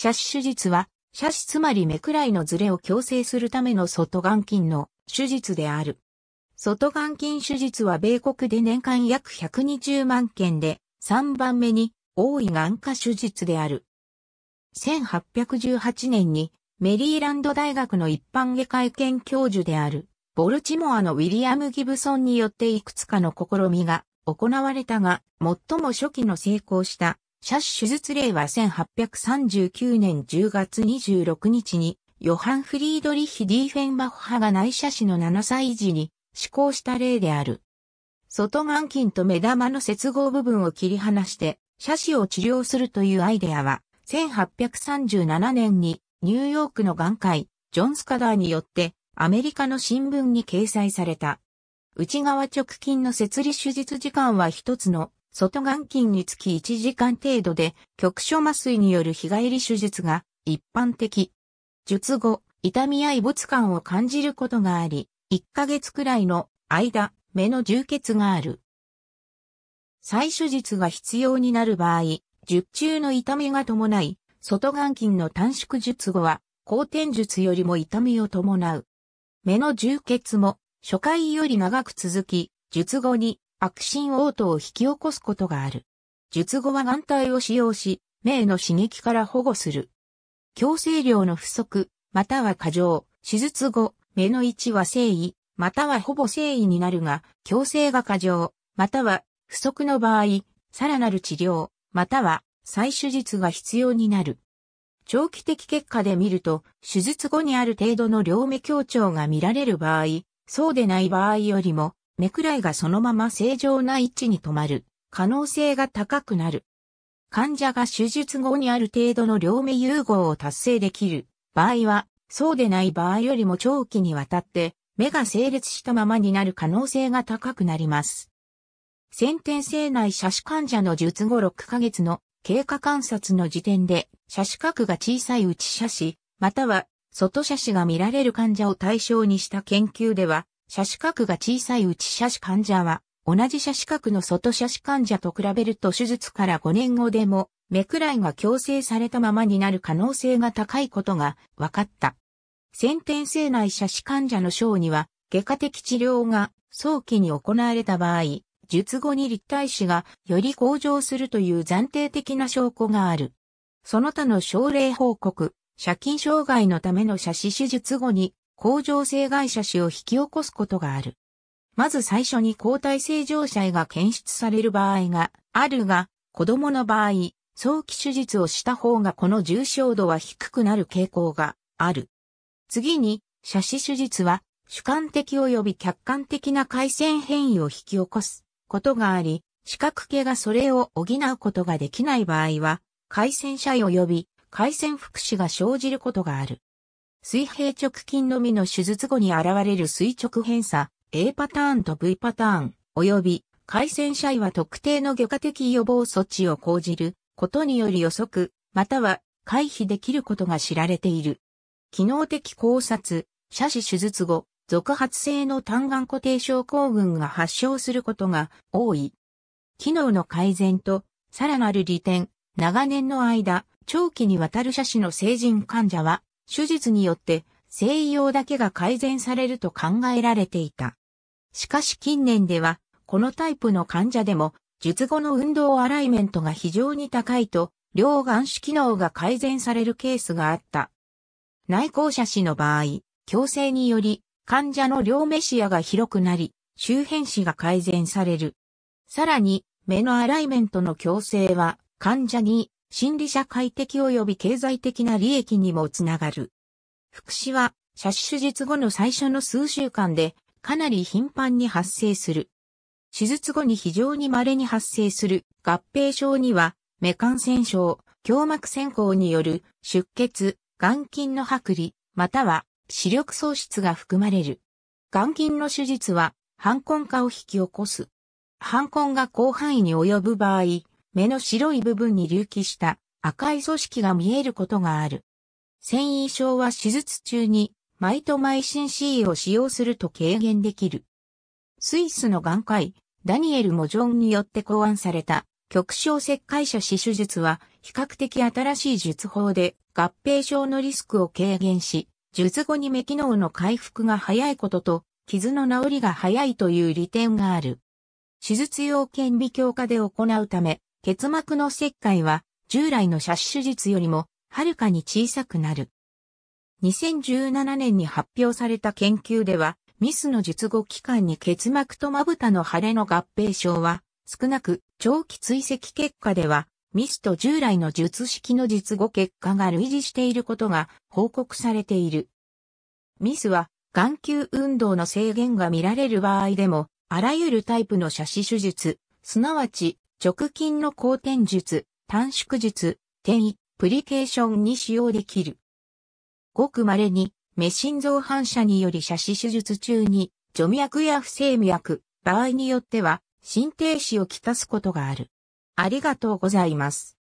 斜視手術は、斜視つまり目くらいのズレを矯正するための外眼筋の手術である。外眼筋手術は米国で年間約120万件で3番目に多い眼科手術である。1818年にメリーランド大学の一般外科医研教授であるボルチモアのウィリアム・ギブソンによっていくつかの試みが行われたが最も初期の成功したシャッ手術例は1839年10月26日に、ヨハン・フリードリヒ・ディーフェンバッハが内斜視の7歳時に施行した例である。外眼筋と目玉の接合部分を切り離して、斜視を治療するというアイデアは、1837年にニューヨークの眼界、ジョン・スカダーによってアメリカの新聞に掲載された。内側直筋の設理手術時間は一つの外眼筋につき1時間程度で局所麻酔による日帰り手術が一般的。術後、痛みや異物感を感じることがあり、1ヶ月くらいの間、目の充血がある。再手術が必要になる場合、術中の痛みが伴い、外眼筋の短縮術後は、後天術よりも痛みを伴う。目の充血も初回より長く続き、術後に悪心応答を引き起こすことがある。術後は眼帯を使用し、目への刺激から保護する。強制量の不足、または過剰、手術後、目の位置は正位、またはほぼ正位になるが、強制が過剰、または不足の場合、さらなる治療、または再手術が必要になる。長期的結果で見ると、手術後にある程度の両目強調が見られる場合、そうでない場合よりも、目くらいがそのまま正常な位置に止まる可能性が高くなる。患者が手術後にある程度の両目融合を達成できる場合は、そうでない場合よりも長期にわたって目が整列したままになる可能性が高くなります。先天性内斜視患者の術後6ヶ月の経過観察の時点で、斜視角が小さいうち斜視、または外斜視が見られる患者を対象にした研究では、斜視角が小さいうち斜視患者は、同じ斜視角の外斜視患者と比べると手術から5年後でも、目くらいが矯正されたままになる可能性が高いことが分かった。先天性内斜視患者の症には、外科的治療が早期に行われた場合、術後に立体視がより向上するという暫定的な証拠がある。その他の症例報告、借金障害のための斜視手術後に甲状腺外射死を引き起こすことがある。まず最初に抗体正常者が検出される場合があるが、子供の場合、早期手術をした方がこの重症度は低くなる傾向がある。次に、射死手術は主観的及び客観的な回線変異を引き起こすことがあり、視覚系がそれを補うことができない場合は、回線者及び回線副祉が生じることがある。水平直近のみの手術後に現れる垂直偏差 A パターンと V パターン、及び回線社位は特定の外科的予防措置を講じることにより予測、または回避できることが知られている。機能的考察、斜視手術後、続発性の単眼固定症候群が発症することが多い。機能の改善と、さらなる利点、長年の間、長期にわたる斜視の成人患者は、手術によって西洋だけが改善されると考えられていた。しかし近年では、このタイプの患者でも、術後の運動アライメントが非常に高いと、両眼視機能が改善されるケースがあった。内向者死の場合、強制により、患者の両目視野が広くなり、周辺視が改善される。さらに、目のアライメントの矯正は、患者に心理社会的及び経済的な利益にもつながる。福祉は、射手手術後の最初の数週間で、かなり頻繁に発生する。手術後に非常に稀に発生する合併症には、目感染症、胸膜線行による出血、眼筋の剥離、または視力喪失が含まれる。眼筋の手術は、反根化を引き起こす。反根が広範囲に及ぶ場合、目の白い部分に隆起した赤い組織が見えることがある。繊維症は手術中にマイトマイシン C を使用すると軽減できる。スイスの眼科医、ダニエル・モジョンによって考案された極小切開者死手術は比較的新しい術法で合併症のリスクを軽減し、術後に目機能の回復が早いことと傷の治りが早いという利点がある。手術用顕微鏡下で行うため、結膜の切開は従来の射手術よりもはるかに小さくなる。2017年に発表された研究では、ミスの術後期間に結膜とまぶたの腫れの合併症は少なく長期追跡結果ではミスと従来の術式の術後結果が類似していることが報告されている。ミスは眼球運動の制限が見られる場合でもあらゆるタイプの射死手術、すなわち直近の後転術、短縮術、転移、プリケーションに使用できる。ごく稀に、メシン反射により射死手術中に、除脈や不正脈、場合によっては、心停止をきたすことがある。ありがとうございます。